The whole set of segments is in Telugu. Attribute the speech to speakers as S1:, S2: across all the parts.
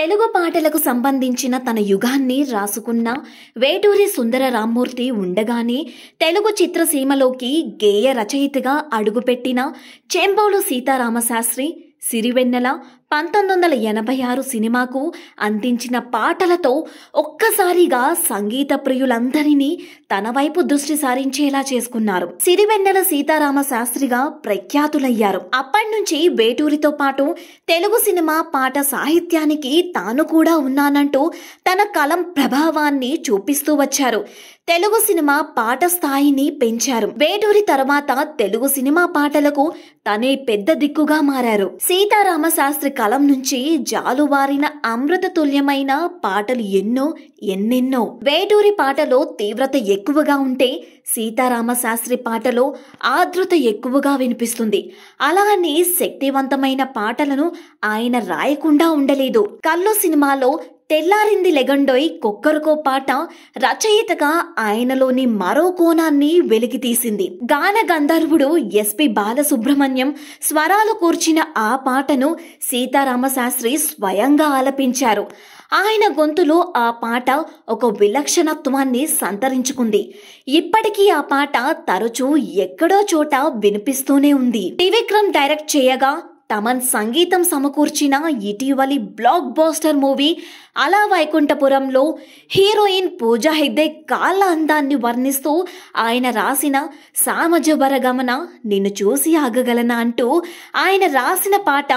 S1: తెలుగు పాటలకు సంబంధించిన తన యుగాన్ని రాసుకున్న వేటూరి సుందర రామ్మూర్తి ఉండగానే తెలుగు చిత్రసీమలోకి గేయ రచయితగా అడుగుపెట్టిన చెంబోలు సీతారామశాస్త్రి సిరివెన్నెల పంతొమ్మిది వందల ఎనభై ఆరు సినిమాకు అందించిన పాటలతో ఒక్కసారిగా సంగీత ప్రియులందరినీ తన వైపు దృష్టి సారించేలా చేసుకున్నారు సిరివెన్నెల సీతారామ శాస్త్రిగా ప్రఖ్యాతులయ్యారు అప్పటి నుంచి వేటూరితో పాటు తెలుగు సినిమా పాట సాహిత్యానికి తాను కూడా ఉన్నానంటూ తన కలం ప్రభావాన్ని చూపిస్తూ వచ్చారు తెలుగు సినిమా పాట స్థాయిని పెంచారు వేటూరి తర్వాత తెలుగు సినిమా పాటలకు తనే పెద్ద దిక్కుగా మారారు సీతారామ శాస్త్రి కలం నుంచి జాలువారిన అమృత తుల్యమైన పాటలు ఎన్నో ఎన్నెన్నో వేటూరి పాటలో తీవ్రత ఎక్కువగా ఉంటే సీతారామ శాస్త్రి పాటలో ఆర్ద్రత ఎక్కువగా వినిపిస్తుంది అలానే శక్తివంతమైన పాటలను ఆయన రాయకుండా ఉండలేదు కల్లో సినిమాలో తెల్లారింది లెగండోయ్ కుక్కరుకో పాట రచయితగా ఆయనలోని మరో కోణాన్ని వెలికితీసింది గాన గంధర్వుడు ఎస్పి బాలసుబ్రహ్మణ్యం స్వరాలు కూర్చిన ఆ పాటను సీతారామశాస్త్రి స్వయంగా ఆలపించారు ఆయన గొంతులో ఆ పాట ఒక విలక్షణత్వాన్ని సంతరించుకుంది ఇప్పటికీ ఆ పాట తరచూ ఎక్కడో చోట వినిపిస్తూనే ఉంది త్రివిక్రమ్ డైరెక్ట్ చేయగా తమన్ సంగీతం సమకూర్చిన ఇటీవలి బ్లాక్ బాస్టర్ మూవీ అలా వైకుంఠపురంలో హీరోయిన్ పూజా హెగ్దే కాళ్ళ అందాన్ని వర్ణిస్తూ ఆయన రాసిన సామజబర గమన నిన్ను చూసి ఆగగలనా అంటూ ఆయన రాసిన పాట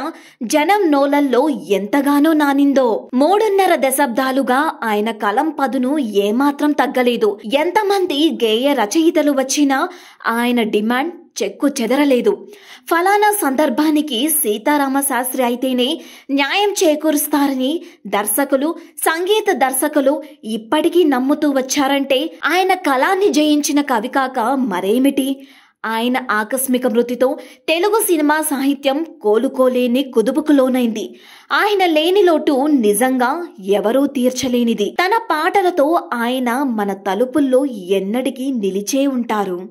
S1: జనం నోలల్లో ఎంతగానో నానిందో మూడున్నర దశాబ్దాలుగా ఆయన కలం పదును ఏమాత్రం తగ్గలేదు ఎంతమంది గేయ రచయితలు వచ్చినా ఆయన డిమాండ్ చెక్కు చెదరలేదు ఫలానా సందర్భానికి సీతారామ శాస్త్రి అయితేనే న్యాయం చేకూరుస్తారని దర్శకులు సంగీత దర్శకులు ఇప్పటికీ నమ్ముతూ వచ్చారంటే ఆయన కళాన్ని జయించిన కవి కాక మరేమిటి ఆయన ఆకస్మిక మృతితో తెలుగు సినిమా సాహిత్యం కోలుకోలేని కుదుపుకు లోనైంది ఆయన లేని లోటు నిజంగా ఎవరూ తీర్చలేనిది తన పాటలతో ఆయన మన తలుపుల్లో ఎన్నటికీ నిలిచే ఉంటారు